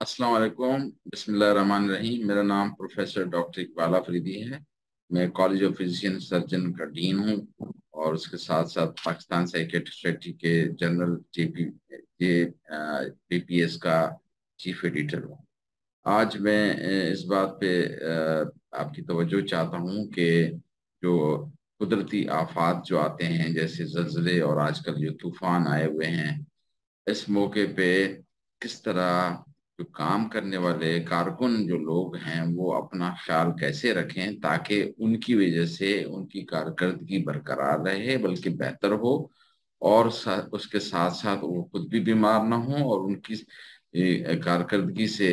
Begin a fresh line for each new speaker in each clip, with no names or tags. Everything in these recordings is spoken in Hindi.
अस्सलाम वालेकुम रहमान रहीम मेरा नाम प्रोफेसर डॉक्टर इकबाल अफरीदी है मैं कॉलेज ऑफ फिजिशियन सर्जन का डीन हूँ और उसके साथ साथ पाकिस्तान साइकेट्री के journal J P J P P S का चीफ एडिटर हूँ आज मैं इस बात पे आपकी तवज्जो चाहता हूँ कि जो कुदरती आफात जो आते हैं जैसे जल्जले और आजकल जो तूफान आए हुए हैं इस मौके पे किस तरह जो काम करने वाले कारकुन जो लोग हैं वो अपना ख्याल कैसे रखें ताकि उनकी वजह से उनकी कारकर्दगी बरकरार रहे बल्कि बेहतर हो और सा, उसके साथ साथ वो खुद भी बीमार ना हो और उनकी कारकर्दगी से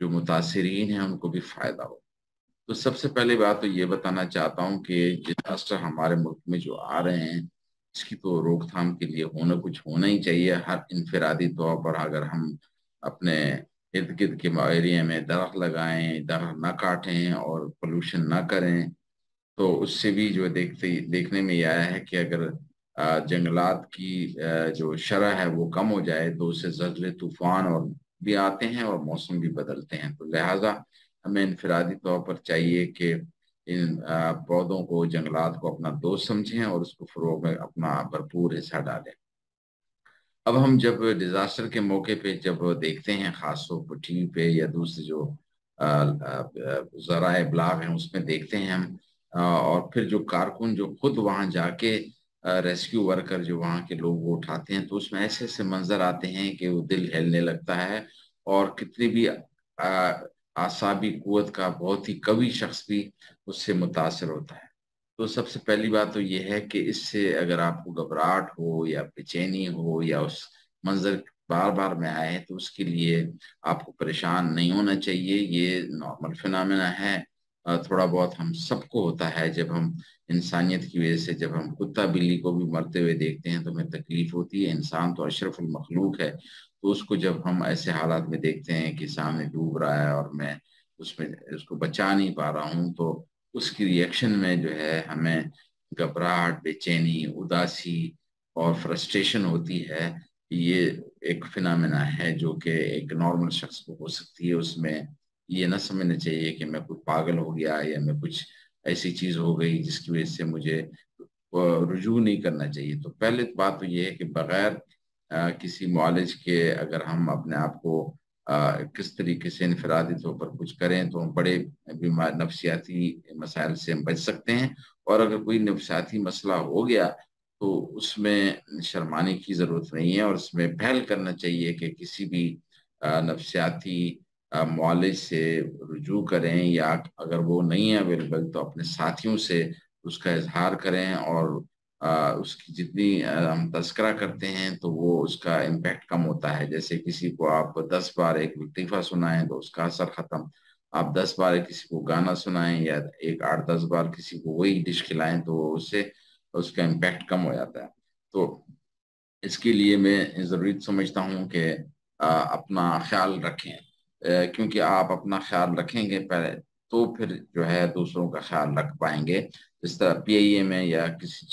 जो मुतासरीन है उनको भी फ़ायदा हो तो सबसे पहले बात तो ये बताना चाहता हूँ कि डिजास्टर हमारे मुल्क में जो आ रहे हैं इसकी तो रोकथाम के लिए होना कुछ होना ही चाहिए हर इनफरादी तौर पर अगर हम अपने इर्द गिर्द के एरिए में दरख लगाएं दर ना काटें और पोल्यूशन ना करें तो उससे भी जो देखते देखने में ये आया है कि अगर जंगलात की जो शरह है वो कम हो जाए तो उससे जजले तूफान और भी आते हैं और मौसम भी बदलते हैं तो लिहाजा हमें इनफरादी तौर पर चाहिए कि इन पौधों को जंगलात को अपना दोस्त समझें और उसको फ़रोग में अपना भरपूर हिस्सा डालें अब हम जब डिजास्टर के मौके पे जब देखते हैं तौर पर टी वी पे या दूसरे जो जरा ब्लाग हैं उसमें देखते हैं हम और फिर जो कारकुन जो खुद वहाँ जाके रेस्क्यू वर्कर जो वहाँ के लोग वो उठाते हैं तो उसमें ऐसे ऐसे मंजर आते हैं कि वो दिल हिलने लगता है और कितनी भी आसाबी कुत का बहुत ही कवि शख्स भी उससे मुतासर होता है तो सबसे पहली बात तो ये है कि इससे अगर आपको घबराहट हो या बेचैनी हो या उस मंजर बार बार में आए तो उसके लिए आपको परेशान नहीं होना चाहिए ये नॉर्मल फिनमिना है थोड़ा बहुत हम सबको होता है जब हम इंसानियत की वजह से जब हम कुत्ता बिल्ली को भी मरते हुए देखते हैं तो हमें तकलीफ होती है इंसान तो अशरफुल मखलूक है तो उसको जब हम ऐसे हालात में देखते हैं कि सामने डूब रहा है और मैं उसमें उसको बचा नहीं पा रहा हूँ तो उसकी रिएक्शन में जो है हमें घबराहट बेचैनी उदासी और फ्रस्ट्रेशन होती है ये एक फिनामिना है जो कि एक नॉर्मल शख्स को हो सकती है उसमें ये ना समझना चाहिए कि मैं कुछ पागल हो गया या मैं कुछ ऐसी चीज़ हो गई जिसकी वजह से मुझे रुजू नहीं करना चाहिए तो पहले बात तो ये है कि बग़ैर किसी मॉलेज के अगर हम अपने आप को किस तरीके से इनफरादी तौर पर कुछ करें तो हम बड़े बीमार नफसियाती मसाइल से हम बच सकते हैं और अगर कोई नफसियाती मसला हो गया तो उसमें शर्माने की ज़रूरत नहीं है और उसमें पहल करना चाहिए कि किसी भी नफसियाती मालिज से रजू करें या अगर वो नहीं है अवेलेबल तो अपने साथियों से उसका इजहार करें और आ, उसकी जितनी हम तस्करा करते हैं तो वो उसका इम्पैक्ट कम होता है जैसे किसी को आप दस बार एक लतीफ़ा सुनाएं तो उसका असर ख़त्म आप दस बार किसी को गाना सुनाएं या एक आठ दस बार किसी को वही डिश खिलाएं तो उससे उसका इम्पैक्ट कम हो जाता है तो इसके लिए मैं ज़रूरी समझता हूँ कि अपना ख्याल रखें क्योंकि आप अपना ख्याल रखेंगे पहले तो फिर जो है दूसरों का ख्याल रख पाएंगे जिस तरह पी आई ए में या किसी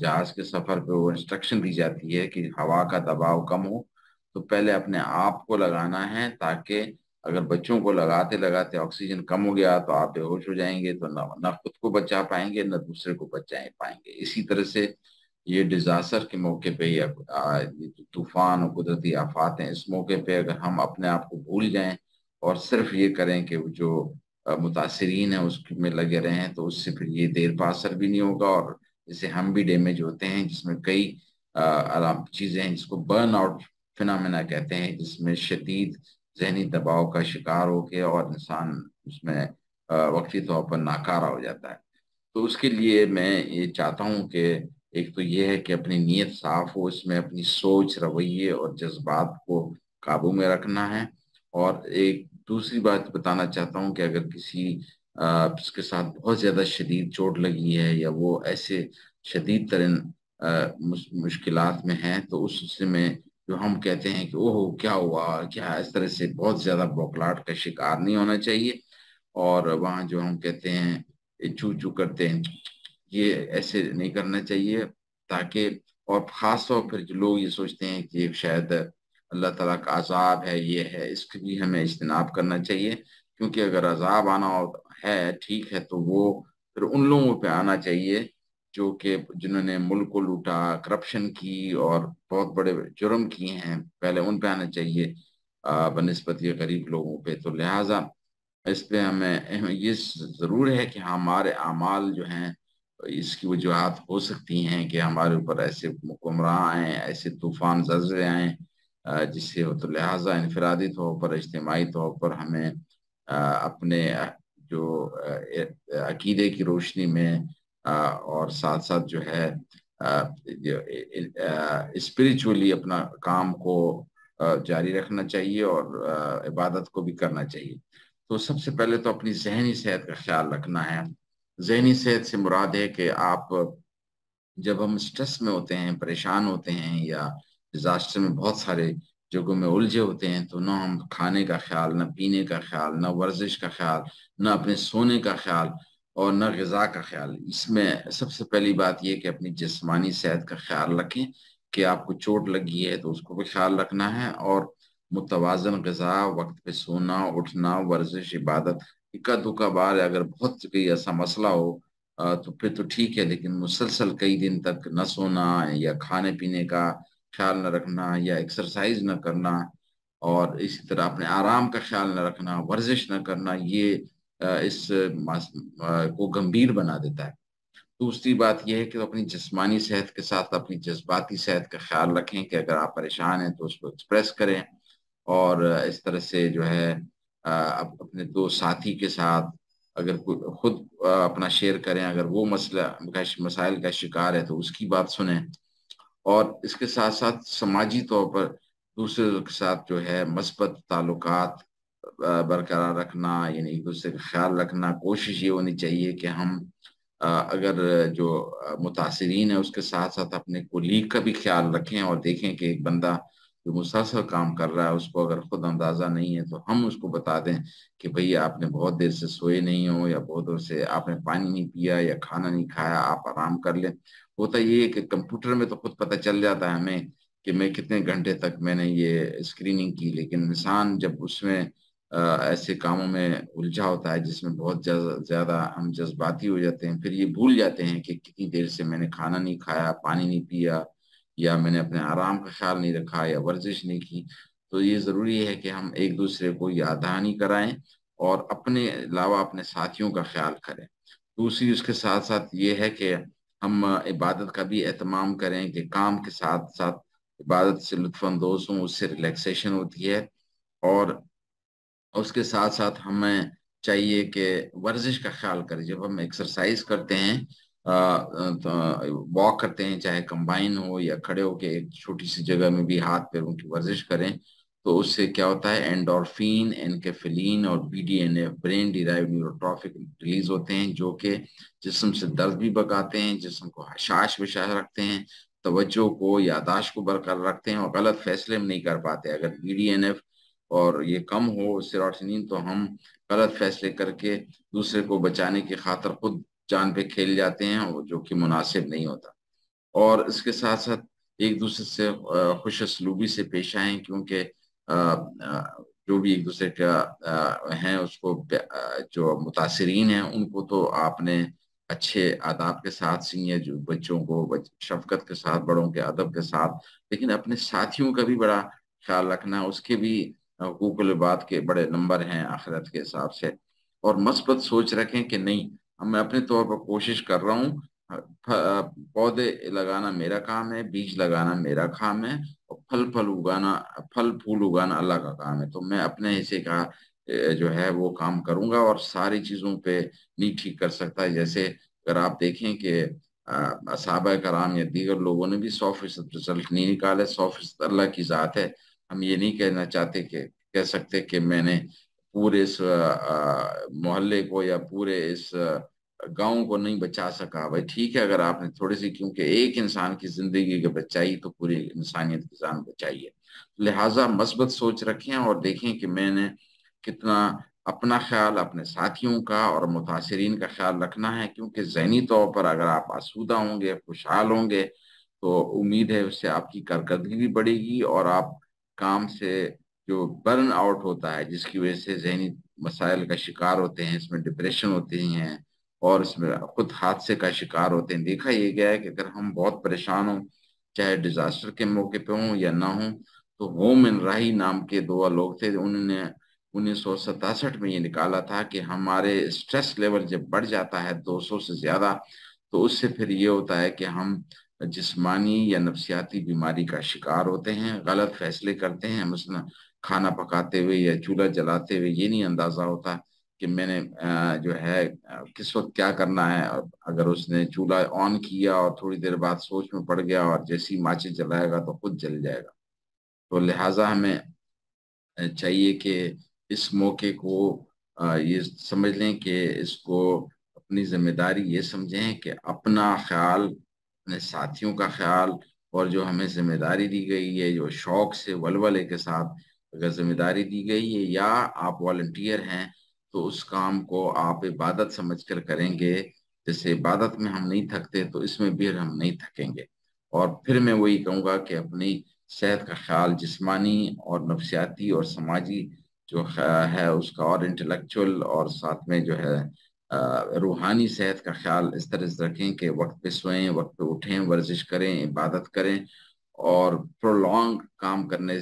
जहाज के सफर पे वो इंस्ट्रक्शन दी जाती है कि हवा का दबाव कम हो तो पहले अपने आप को लगाना है ताकि अगर बच्चों को लगाते लगाते ऑक्सीजन कम हो गया तो आप बेहोश हो जाएंगे तो ना ना खुद को बचा पाएंगे न दूसरे को बचा पाएंगे इसी तरह से ये डिजास्टर के मौके पे या तूफान और कुदरती आफात है इस मौके पे अगर हम अपने आप को भूल जाएं और सिर्फ ये करें कि जो मुतासरीन है उसमें लगे रहें तो उससे फिर ये देर पा असर भी नहीं होगा और इससे हम भी डैमेज होते हैं जिसमें कई आराम चीज़ें हैं जिसको बर्न आउट फिनमिना कहते हैं जिसमें शदीद जहनी दबाव का शिकार होके और इंसान उसमें वक्ती तौर पर नाकारा हो जाता है तो उसके लिए मैं ये चाहता हूँ कि एक तो ये है कि अपनी नीयत साफ हो इसमें अपनी सोच रवैये और जज्बात को काबू में रखना है और एक दूसरी बात बताना चाहता हूँ कि अगर किसी उसके साथ बहुत ज़्यादा शदीद चोट लगी है या वो ऐसे शदीद तरन मुश, मुश्किल में है तो उस हिस्से में जो हम कहते हैं कि ओहो क्या हुआ क्या इस तरह से बहुत ज़्यादा बौखलाट का शिकार नहीं होना चाहिए और वहाँ जो हम कहते हैं चू चू करते हैं ये ऐसे नहीं करना चाहिए ताकि और ख़ास तौर पर जो लोग ये सोचते हैं कि शायद अल्लाह तला का अजाब है ये है इसके भी हमें इज्तनाब करना चाहिए क्योंकि अगर अजाब आना है ठीक है तो वो फिर उन लोगों पर आना चाहिए जो कि जिन्होंने मुल्क को लूटा करप्शन की और बहुत बड़े जुर्म किए हैं पहले उन पर आना चाहिए बनस्पत या गरीब लोगों पर तो लिहाजा इस पर हमें ये ज़रूर है कि हमारे अमाल जो हैं इसकी वजूहत हो सकती हैं कि हमारे ऊपर ऐसे हुक्मरान आएँ ऐसे तूफ़ान जज्जे आएँ जिससे तो लिहाजा इनफरादी तौर पर इज्तमाही तौर पर हमें अपने जो अकीदे की रोशनी में और साथ साथ जो है स्पिरिचुअली अपना काम को जारी रखना चाहिए और इबादत को भी करना चाहिए तो सबसे पहले तो अपनी जहनी सेहत का ख्याल रखना है जहनी सेहत से मुराद है कि आप जब हम स्ट्रेस में होते हैं परेशान होते हैं या डिजास्टर में बहुत सारे जगहों में उलझे होते हैं तो ना हम खाने का ख्याल ना पीने का ख्याल ना वर्जिश का ख्याल ना अपने सोने का ख्याल और ना गज़ा का ख्याल इसमें सबसे पहली बात यह कि अपनी जिसमानी सेहत का ख्याल रखें कि आपको चोट लगी है तो उसको भी ख्याल रखना है और मुतवाजन गज़ा वक्त पे सोना उठना वर्जिश इबादत इक्का दुक्का बार अगर बहुत कोई ऐसा मसला हो तो फिर तो ठीक है लेकिन मुसलसल कई दिन तक न सोना या खाने पीने का ख्याल न रखना या एक्सरसाइज न करना और इसी तरह अपने आराम का ख्याल न रखना वर्जिश न करना ये इस को गंभीर बना देता है दूसरी बात यह है कि तो अपनी जिस्मानी सेहत के साथ अपनी जज्बाती सेहत का ख्याल रखें कि अगर आप परेशान हैं तो उसको एक्सप्रेस करें और इस तरह से जो है अपने दो साथी के साथ अगर खुद अपना शेयर करें अगर वो मसला मसाइल का शिकार है तो उसकी बात सुने और इसके साथ साथ समाजी तौर पर दूसरे के साथ जो है मस्बत ताल्लुक बरकरार रखना यानी एक दूसरे का ख्याल रखना कोशिश ये होनी चाहिए कि हम अगर जो मुतासरीन है उसके साथ साथ अपने कोलीग का भी ख्याल रखें और देखें कि एक बंदा जो मुसलसल काम कर रहा है उसको अगर खुद अंदाज़ा नहीं है तो हम उसको बता दें कि भाई आपने बहुत देर से सोए नहीं हो या बहुत देर से आपने पानी नहीं पिया या खाना नहीं खाया आप आराम कर लें होता ये कि कंप्यूटर में तो खुद पता चल जाता है हमें कि मैं कितने घंटे तक मैंने ये स्क्रीनिंग की लेकिन इंसान जब उसमें ऐसे कामों में उलझा होता है जिसमें बहुत ज़्यादा हम जज्बाती हो जाते हैं फिर ये भूल जाते हैं कि कितनी देर से मैंने खाना नहीं खाया पानी नहीं पिया या मैंने अपने आराम का ख्याल नहीं रखा या वर्जिश नहीं की तो ये ज़रूरी है कि हम एक दूसरे को यादहानी कराएं और अपने अलावा अपने साथियों का ख्याल करें दूसरी उसके साथ साथ ये है कि हम इबादत का भी अहतमाम करें कि काम के साथ साथ इबादत से लुफानंदोज हों उससे रिलैक्सेशन होती है और उसके साथ साथ हमें चाहिए कि वर्जिश का ख्याल करें जब हम एक्सरसाइज करते हैं वॉक तो, करते हैं चाहे कंबाइन हो या खड़े होके एक छोटी सी जगह में भी हाथ पैरों की वर्जिश करें तो उससे क्या होता है एंडोरफिन एनकेफिलीन और BDNA brain derive neurotrophic release होते हैं जो कि जिसम से दर्द भी बकाते हैं जिसम को हशाश विशाश रखते हैं तवज्जो को यादाश को बरकरार रखते हैं और गलत फैसले हम नहीं कर पाते अगर बीडीएनएफ और ये कम हो सिरोटनिन तो हम गलत फैसले करके दूसरे को बचाने की खातर खुद चांद पे खेल जाते हैं जो कि मुनासिब नहीं होता और इसके साथ साथ एक दूसरे से खुश असलूबी से पेश आए क्योंकि जो भी एक दूसरे का हैं उसको जो मुतासरीन हैं उनको तो आपने अच्छे आदाब के साथ सीए जो बच्चों को शफकत के साथ बड़ों के अदब के साथ लेकिन अपने साथियों का भी बड़ा ख्याल रखना उसके भी हकूकलबात के बड़े नंबर हैं आखिरत के हिसाब से और मस्बत सोच रखें कि नहीं मैं अपने तौर पर कोशिश कर रहा हूँ पौधे लगाना मेरा काम है बीज लगाना मेरा काम है और फल फल उगाना फल फूल उगाना अल्लाह का काम है तो मैं अपने हिस्से का जो है वो काम करूंगा और सारी चीजों पे नहीं ठीक कर सकता जैसे अगर आप देखें कि असाब कराम या दीगर लोगों ने भी सौ फीसद रिजल्ट नहीं निकाले सौ फीसद अल्लाह की ज़ात है हम ये नहीं कहना चाहते कि कह सकते कि मैंने पूरे इस मोहल्ले को या पूरे इस गांव को नहीं बचा सका भाई ठीक है अगर आपने थोड़ी सी क्योंकि एक इंसान की जिंदगी के बचाई तो पूरी इंसानियत की जान बचाई है लिहाजा मस्बत सोच रखें और देखें कि मैंने कितना अपना ख्याल अपने साथियों का और मुतासरीन का ख्याल रखना है क्योंकि जहनी तौर पर अगर आप आसूदा होंगे खुशहाल होंगे तो उम्मीद है उससे आपकी कारकर्दगी भी बढ़ेगी और आप काम से जो बर्न आउट होता है जिसकी वजह से जहनी मसाइल का शिकार होते हैं इसमें डिप्रेशन होते हैं और इसमें खुद हादसे का शिकार होते हैं देखा यह गया है कि अगर हम बहुत परेशान हों चाहे डिजास्टर के मौके पे हों या ना हों तो होम इन राही नाम के दो लोग थे उन्होंने उन्नीस में ये निकाला था कि हमारे स्ट्रेस लेवल जब बढ़ जाता है 200 से ज़्यादा तो उससे फिर ये होता है कि हम जिस्मानी या नफसियाती बीमारी का शिकार होते हैं गलत फैसले करते हैं मसला खाना पकाते हुए या चूल्हा जलाते हुए ये नहीं अंदाजा होता कि मैंने जो है किस वक्त क्या करना है अगर उसने चूल्हा ऑन किया और थोड़ी देर बाद सोच में पड़ गया और जैसी माचे जलाएगा तो खुद जल जाएगा तो लिहाजा हमें चाहिए कि इस मौके को ये समझ लें कि इसको अपनी जिम्मेदारी ये समझें कि अपना ख्याल अपने साथियों का ख्याल और जो हमें जिम्मेदारी दी गई है जो शौक से वलवले के साथ अगर जिम्मेदारी दी गई है या आप वॉल्टियर हैं तो उस काम को आप इबादत समझ कर करेंगे जैसे इबादत में हम नहीं थकते तो इसमें भी हम नहीं थकेंगे और फिर मैं वही कहूँगा कि अपनी सेहत का ख्याल जिस्मानी और नफसियाती और समाजी जो है उसका और इंटेलेक्चुअल और साथ में जो है रूहानी सेहत का ख्याल इस तरह से रखें कि वक्त पे सोएं वक्त पे उठें वर्जिश करें इबादत करें और प्रोलॉन्ग काम करने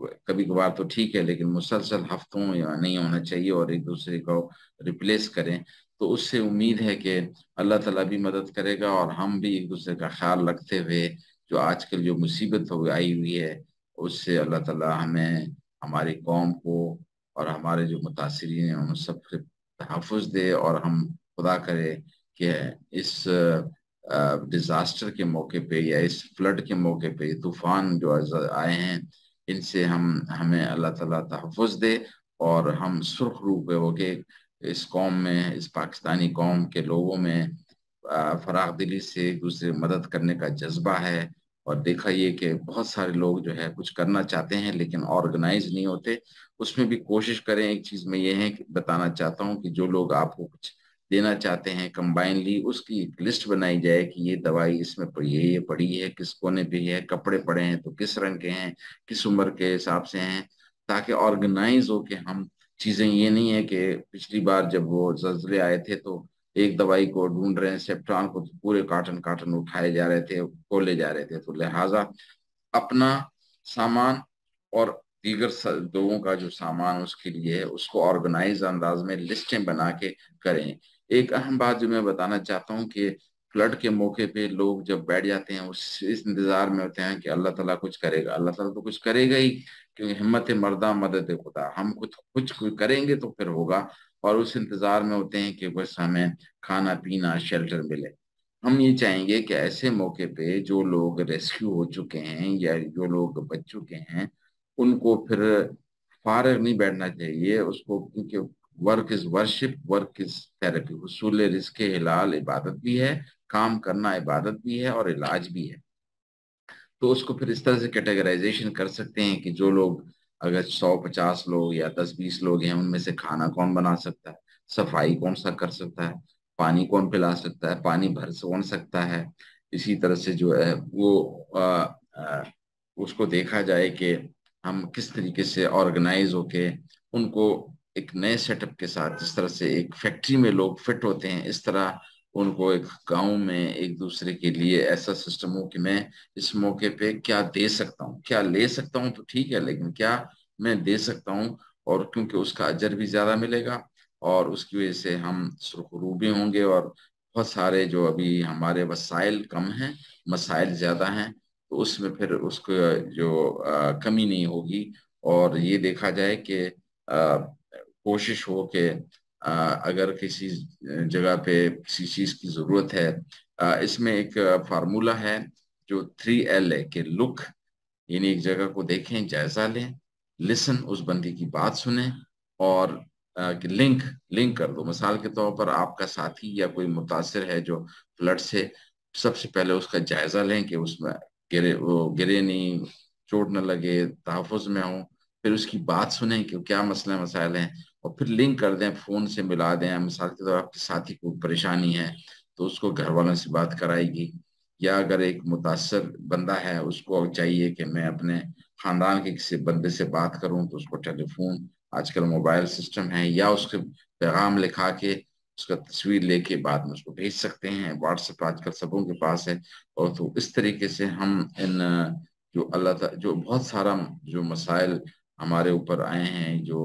कभी कभार तो ठीक है लेकिन मुसलसल हफ्तों या नहीं होना चाहिए और एक दूसरे को रिप्लेस करें तो उससे उम्मीद है कि अल्लाह ताला भी मदद करेगा और हम भी एक दूसरे का ख्याल रखते हुए जो आजकल जो मुसीबत हो आई हुई है उससे अल्लाह ताला हमें हमारी कौम को और हमारे जो मुतासरीन हैं उन सब के तहफ़ दे और हम खुदा करे कि इस डिज़ास्टर के मौके पे या इस फ्लड के मौके पे तूफ़ान जो आए हैं इनसे हम हमें अल्लाह ताला तहफ़ दे और हम सुर्ख रूप हो के इस कौम में इस पाकिस्तानी कौम के लोगों में फराग दिली से एक दूसरे मदद करने का जज्बा है और देखा ये कि बहुत सारे लोग जो है कुछ करना चाहते हैं लेकिन ऑर्गेनाइज नहीं होते उसमें भी कोशिश करें एक चीज़ में ये है कि बताना चाहता हूँ कि जो लोग आपको कुछ देना चाहते हैं कंबाइनली उसकी लिस्ट बनाई जाए कि ये दवाई इसमें ये ये पड़ी है किस कोने पे है कपड़े पड़े हैं तो किस रंग के हैं किस उम्र के हिसाब से हैं ताकि ऑर्गेनाइज हो के हम चीज़ें ये नहीं है कि पिछली बार जब वो जल्जले आए थे तो एक दवाई को ढूंढ रहे हैं सेप्टॉन को तो पूरे काटन काटन उठाए जा रहे थे खोले जा रहे थे तो लिहाजा अपना सामान और दीगर लोगों का जो सामान उसके लिए है उसको ऑर्गेनाइज अंदाज में लिस्टें बना के करें एक अहम बात जो मैं बताना चाहता हूँ कि फ्लड के मौके पे लोग जब बैठ जाते हैं उस इस इंतजार में होते हैं कि अल्लाह ताला कुछ करेगा अल्लाह ताला तो कुछ करेगा ही क्योंकि हिम्मत मर्दा मदद खुदा हम कुछ कुछ करेंगे तो फिर होगा और उस इंतजार में होते हैं कि बस हमें खाना पीना शेल्टर मिले हम ये चाहेंगे कि ऐसे मौके पे जो लोग रेस्क्यू हो चुके हैं या जो लोग बच चुके हैं उनको फिर फारग नहीं बैठना चाहिए उसको क्योंकि work is worship work is therapy हसूल रिस्क हिलाल इबादत भी है काम करना इबादत भी है और इलाज भी है तो उसको फिर इस तरह से कैटेगराइजेशन कर सकते हैं कि जो लोग अगर सौ पचास लोग या दस बीस लोग हैं उनमें से खाना कौन बना सकता है सफाई कौन सा कर सकता है पानी कौन पिला सकता है पानी भर कौन सकता है इसी तरह से जो है वो आ, आ, उसको देखा जाए कि हम किस तरीके से ऑर्गेनाइज होके उनको एक नए सेटअप के साथ जिस तरह से एक फैक्ट्री में लोग फिट होते हैं इस तरह उनको एक गांव में एक दूसरे के लिए ऐसा सिस्टम हो कि मैं इस मौके पे क्या दे सकता हूँ क्या ले सकता हूँ तो ठीक है लेकिन क्या मैं दे सकता हूँ और क्योंकि उसका अजर भी ज्यादा मिलेगा और उसकी वजह से हम सुरखरू भी होंगे और बहुत सारे जो अभी हमारे वसाइल कम हैं मसाइल ज़्यादा हैं तो उसमें फिर उसको जो आ, कमी नहीं होगी और ये देखा जाए कि कोशिश हो के अगर किसी जगह पे किसी चीज की जरूरत है इसमें एक फार्मूला है जो थ्री एल है कि लुक यानी एक जगह को देखें जायजा लें लिसन उस बंदी की बात सुने और कि लिंक लिंक कर दो मिसाल के तौर पर आपका साथी या कोई मुतासर है जो फ्लड से सबसे पहले उसका जायजा लें कि उसमें गिरे वो गिरे नहीं चोट न लगे तहफ़ में हो फिर उसकी बात सुने कि क्या मसले मसाइल हैं और फिर लिंक कर दें फोन से मिला दें मिसाल के तौर तो आपके साथी को परेशानी है तो उसको घर वालों से बात कराएगी या अगर एक मुतासर बंदा है उसको चाहिए कि मैं अपने खानदान के किसी बंदे से बात करूं तो उसको टेलीफोन आजकल मोबाइल सिस्टम है या उसके पैगाम लिखा के उसका तस्वीर लेके बाद में उसको भेज सकते हैं व्हाट्सएप आजकल सबों के पास है और तो इस तरीके से हम इन जो अल्लाह जो बहुत सारा जो मसाइल हमारे ऊपर आए हैं जो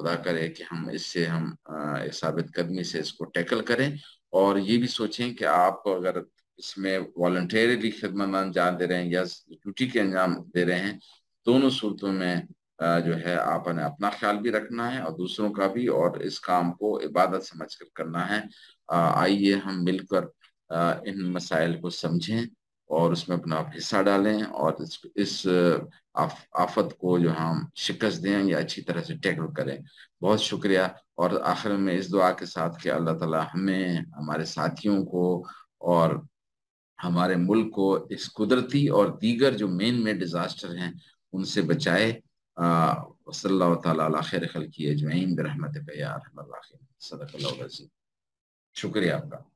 खुदा करे कि हम इससे हम साबित कदमी से इसको टैकल करें और ये भी सोचें कि आप अगर इसमें वॉल्टरिली खिदमत अंजाम दे रहे हैं या ड्यूटी के अंजाम दे रहे हैं दोनों सूरतों में जो है आपने अपना ख्याल भी रखना है और दूसरों का भी और इस काम को इबादत समझ कर करना है आइए हम मिलकर इन मसाइल को समझें और उसमें अपना आप हिस्सा डालें और इस, इस आफ, आफत को जो हम शिकस्त दें या अच्छी तरह से टैकल करें बहुत शुक्रिया और आखिर में इस दुआ के साथ कि अल्लाह ताला हमें हमारे साथियों को और हमारे मुल्क को इस कुदरती और दीगर जो मेन में डिज़ास्टर हैं उनसे बचाए वसल तैर खल की अजमैन बरहमत सदक शुक्रिया आपका